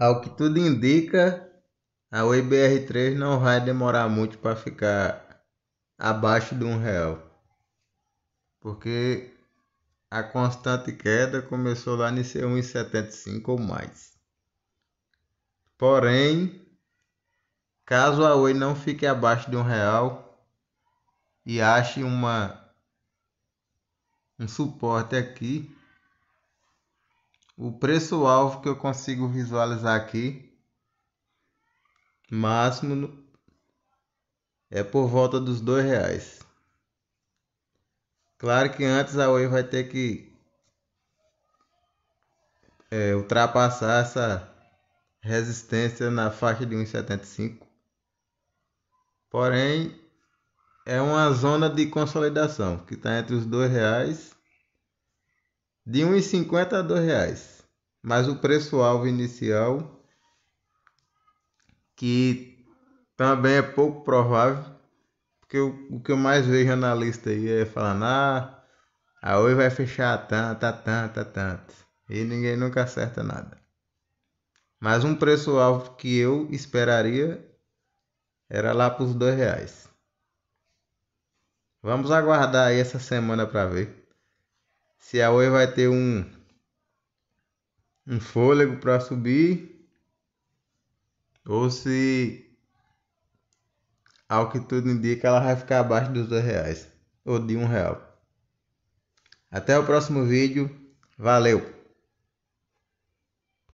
Ao que tudo indica, a WebR3 não vai demorar muito para ficar abaixo de um real. Porque a constante queda começou lá nesse 1,75 ou mais. Porém, caso a Oi não fique abaixo de um real e ache uma um suporte aqui, o preço-alvo que eu consigo visualizar aqui, máximo, é por volta dos dois reais. Claro que antes a Oi vai ter que é, ultrapassar essa resistência na faixa de 1,75. Porém, é uma zona de consolidação que está entre os dois reais de R$ 1,50 a R$ reais, mas o preço-alvo inicial, que também é pouco provável, porque o que eu mais vejo na lista aí é falando, ah, a Oi vai fechar a tanta, tanta, tanta, e ninguém nunca acerta nada. Mas um preço-alvo que eu esperaria era lá para os dois reais. Vamos aguardar aí essa semana para ver. Se a Oi vai ter um, um fôlego para subir ou se, ao que tudo indica, ela vai ficar abaixo dos dois reais ou de um real. Até o próximo vídeo. Valeu!